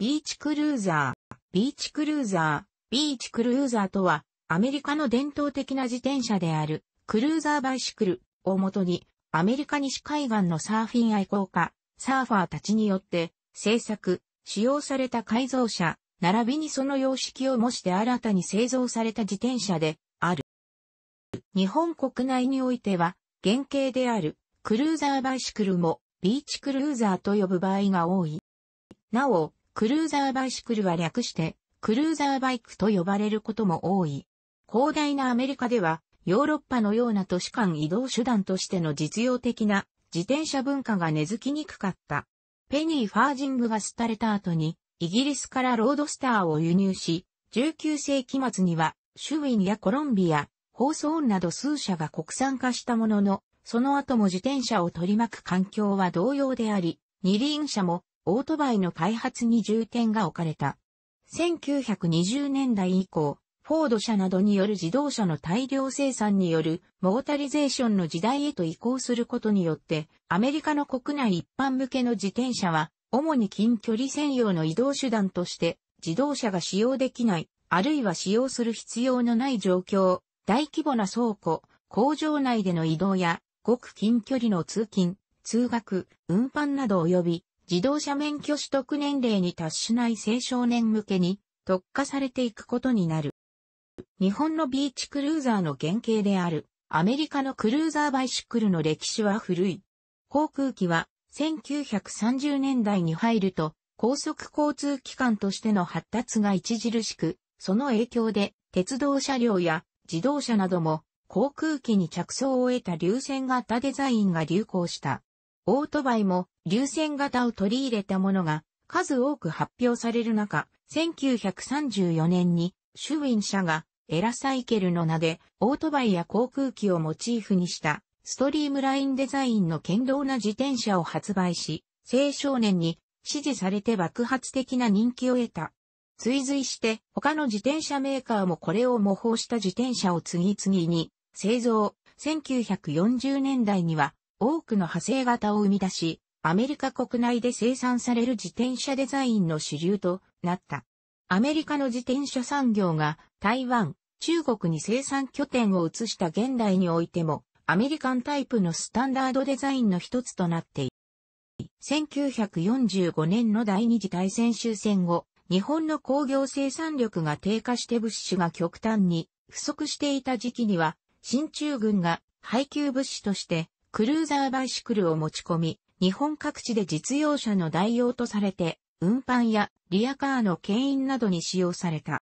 ビーチクルーザー、ビーチクルーザー、ビーチクルーザーとは、アメリカの伝統的な自転車である、クルーザーバイシクルをもとに、アメリカ西海岸のサーフィン愛好家、サーファーたちによって、製作、使用された改造車、並びにその様式を模して新たに製造された自転車で、ある。日本国内においては、原型である、クルーザーバイシクルも、ビーチクルーザーと呼ぶ場合が多い。なお、クルーザーバイシクルは略して、クルーザーバイクと呼ばれることも多い。広大なアメリカでは、ヨーロッパのような都市間移動手段としての実用的な自転車文化が根付きにくかった。ペニー・ファージングが廃れた後に、イギリスからロードスターを輸入し、19世紀末には、シュウィンやコロンビア、ホースオンなど数社が国産化したものの、その後も自転車を取り巻く環境は同様であり、二輪車もオートバイの開発に重点が置かれた。1920年代以降、フォード社などによる自動車の大量生産によるモータリゼーションの時代へと移行することによって、アメリカの国内一般向けの自転車は、主に近距離専用の移動手段として、自動車が使用できない、あるいは使用する必要のない状況、大規模な倉庫、工場内での移動や、ごく近距離の通勤、通学、運搬など及び、自動車免許取得年齢に達しない青少年向けに特化されていくことになる。日本のビーチクルーザーの原型であるアメリカのクルーザーバイシックルの歴史は古い。航空機は1930年代に入ると高速交通機関としての発達が著しく、その影響で鉄道車両や自動車なども航空機に着想を得た流線型デザインが流行した。オートバイも流線型を取り入れたものが数多く発表される中、1934年にシュウィン社がエラサイケルの名でオートバイや航空機をモチーフにしたストリームラインデザインの堅牢な自転車を発売し、青少年に支持されて爆発的な人気を得た。追随して他の自転車メーカーもこれを模倣した自転車を次々に製造。1940年代には多くの派生型を生み出し、アメリカ国内で生産される自転車デザインの主流となった。アメリカの自転車産業が台湾、中国に生産拠点を移した現代においても、アメリカンタイプのスタンダードデザインの一つとなっている。1945年の第二次大戦終戦後、日本の工業生産力が低下して物資が極端に不足していた時期には、新中軍が配給物資としてクルーザーバイシクルを持ち込み、日本各地で実用車の代用とされて、運搬やリアカーの牽引などに使用された。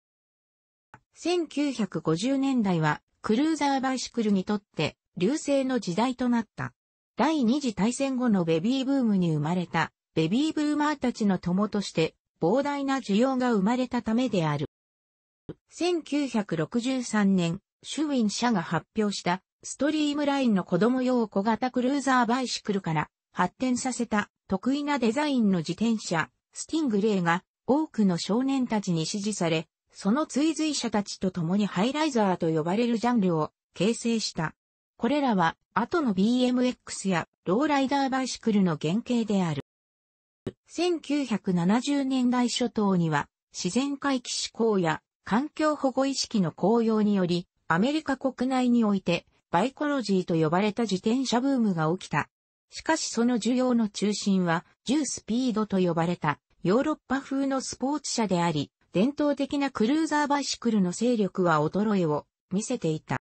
1950年代はクルーザーバイシクルにとって流星の時代となった。第二次大戦後のベビーブームに生まれたベビーブーマーたちの友として膨大な需要が生まれたためである。1963年、シュウィン社が発表したストリームラインの子供用小型クルーザーバイシクルから発展させた得意なデザインの自転車、スティングレーが多くの少年たちに支持され、その追随者たちと共にハイライザーと呼ばれるジャンルを形成した。これらは後の BMX やローライダーバイシクルの原型である。1970年代初頭には自然回帰志向や環境保護意識の高揚によりアメリカ国内においてバイコロジーと呼ばれた自転車ブームが起きた。しかしその需要の中心は、ュースピードと呼ばれたヨーロッパ風のスポーツ車であり、伝統的なクルーザーバイシクルの勢力は衰えを見せていた。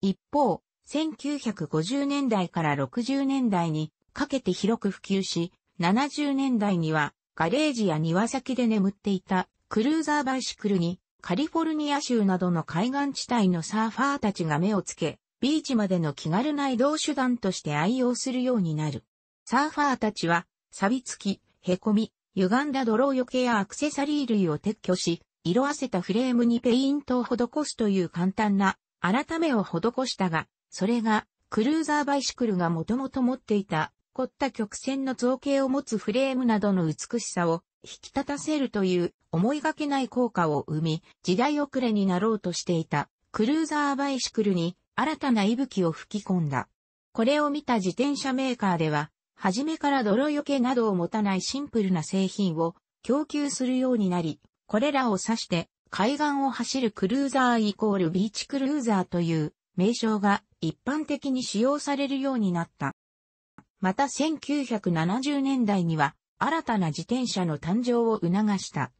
一方、1950年代から60年代にかけて広く普及し、70年代にはガレージや庭先で眠っていたクルーザーバイシクルにカリフォルニア州などの海岸地帯のサーファーたちが目をつけ、ビーチまでの気軽な移動手段として愛用するようになる。サーファーたちは、錆びつき、凹み、歪んだ泥除けやアクセサリー類を撤去し、色あせたフレームにペイントを施すという簡単な改めを施したが、それがクルーザーバイシクルがもともと持っていた凝った曲線の造形を持つフレームなどの美しさを引き立たせるという思いがけない効果を生み、時代遅れになろうとしていたクルーザーバイシクルに新たな息吹を吹き込んだ。これを見た自転車メーカーでは、初めから泥よけなどを持たないシンプルな製品を供給するようになり、これらを指して海岸を走るクルーザーイコールビーチクルーザーという名称が一般的に使用されるようになった。また1970年代には新たな自転車の誕生を促した。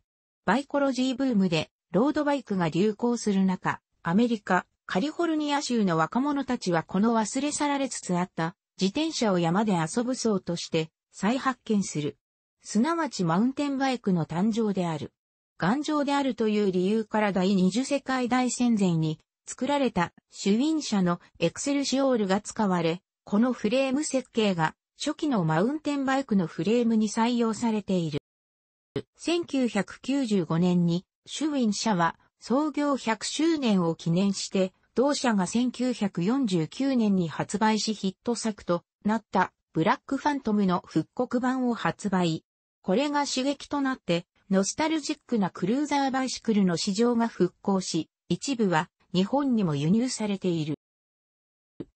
バイコロジーブームでロードバイクが流行する中、アメリカ、カリフォルニア州の若者たちはこの忘れ去られつつあった自転車を山で遊ぶそうとして再発見する。すなわちマウンテンバイクの誕生である。頑丈であるという理由から第二次世界大戦前に作られた主ン社のエクセルシオールが使われ、このフレーム設計が初期のマウンテンバイクのフレームに採用されている。1995年にシュウィン社は創業100周年を記念して同社が1949年に発売しヒット作となったブラックファントムの復刻版を発売。これが刺激となって、ノスタルジックなクルーザーバイシクルの市場が復興し、一部は日本にも輸入されている。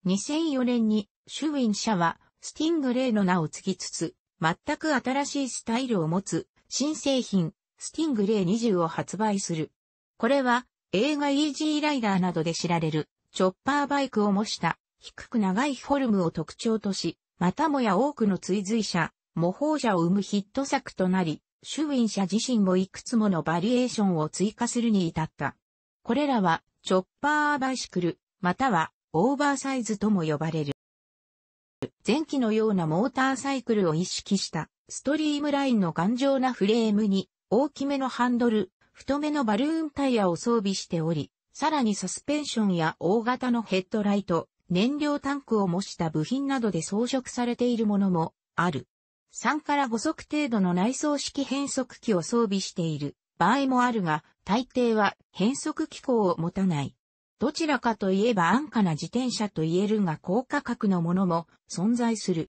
2004年にシュウィン社はスティングレイの名を継ぎつつ、全く新しいスタイルを持つ新製品、スティングレイ20を発売する。これは映画イージーライダーなどで知られる、チョッパーバイクを模した、低く長いフォルムを特徴とし、またもや多くの追随者、模倣者を生むヒット作となり、シュウィン社自身もいくつものバリエーションを追加するに至った。これらは、チョッパーバイシクル、または、オーバーサイズとも呼ばれる。前期のようなモーターサイクルを意識した、ストリームラインの頑丈なフレームに、大きめのハンドル、太めのバルーンタイヤを装備しており、さらにサスペンションや大型のヘッドライト、燃料タンクを模した部品などで装飾されているものもある。3から5足程度の内装式変速機を装備している場合もあるが、大抵は変速機構を持たない。どちらかといえば安価な自転車と言えるが高価格のものも存在する。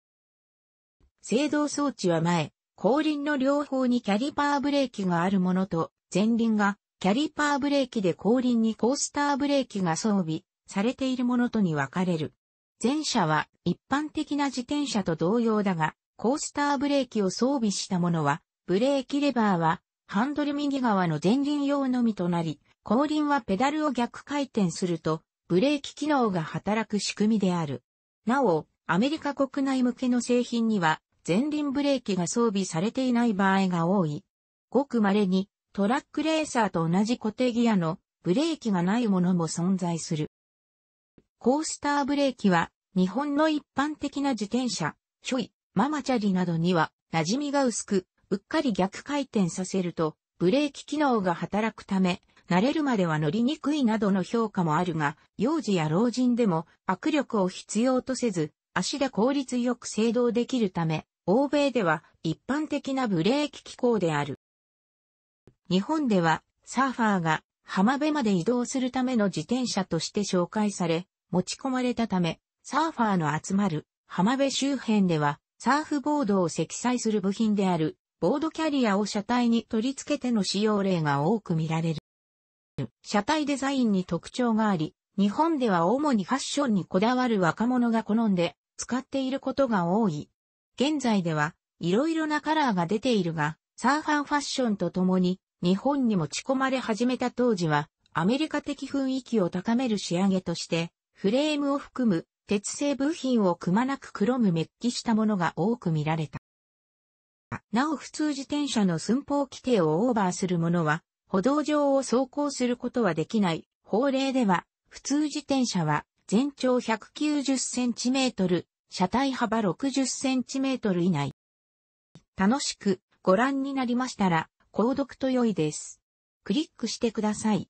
制動装置は前、後輪の両方にキャリパーブレーキがあるものと前輪がキャリパーブレーキで後輪にコースターブレーキが装備されているものとに分かれる。前者は一般的な自転車と同様だが、コースターブレーキを装備したものは、ブレーキレバーはハンドル右側の前輪用のみとなり、後輪はペダルを逆回転すると、ブレーキ機能が働く仕組みである。なお、アメリカ国内向けの製品には、前輪ブレーキが装備されていない場合が多い。ごく稀に、トラックレーサーと同じ固定ギアのブレーキがないものも存在する。コースターブレーキは日本の一般的な自転車、ショイ、ママチャリなどには馴染みが薄く、うっかり逆回転させるとブレーキ機能が働くため、慣れるまでは乗りにくいなどの評価もあるが、幼児や老人でも握力を必要とせず、足で効率よく制動できるため、欧米では一般的なブレーキ機構である。日本ではサーファーが浜辺まで移動するための自転車として紹介され、持ち込まれたため、サーファーの集まる浜辺周辺では、サーフボードを積載する部品である、ボードキャリアを車体に取り付けての使用例が多く見られる。車体デザインに特徴があり、日本では主にファッションにこだわる若者が好んで使っていることが多い。現在では色々なカラーが出ているが、サーファーファッションとともに日本に持ち込まれ始めた当時は、アメリカ的雰囲気を高める仕上げとして、フレームを含む鉄製部品をくまなく黒むメッキしたものが多く見られた。なお普通自転車の寸法規定をオーバーするものは、歩道上を走行することはできない法令では、普通自転車は全長 190cm、車体幅 60cm 以内。楽しくご覧になりましたら、購読と良いです。クリックしてください。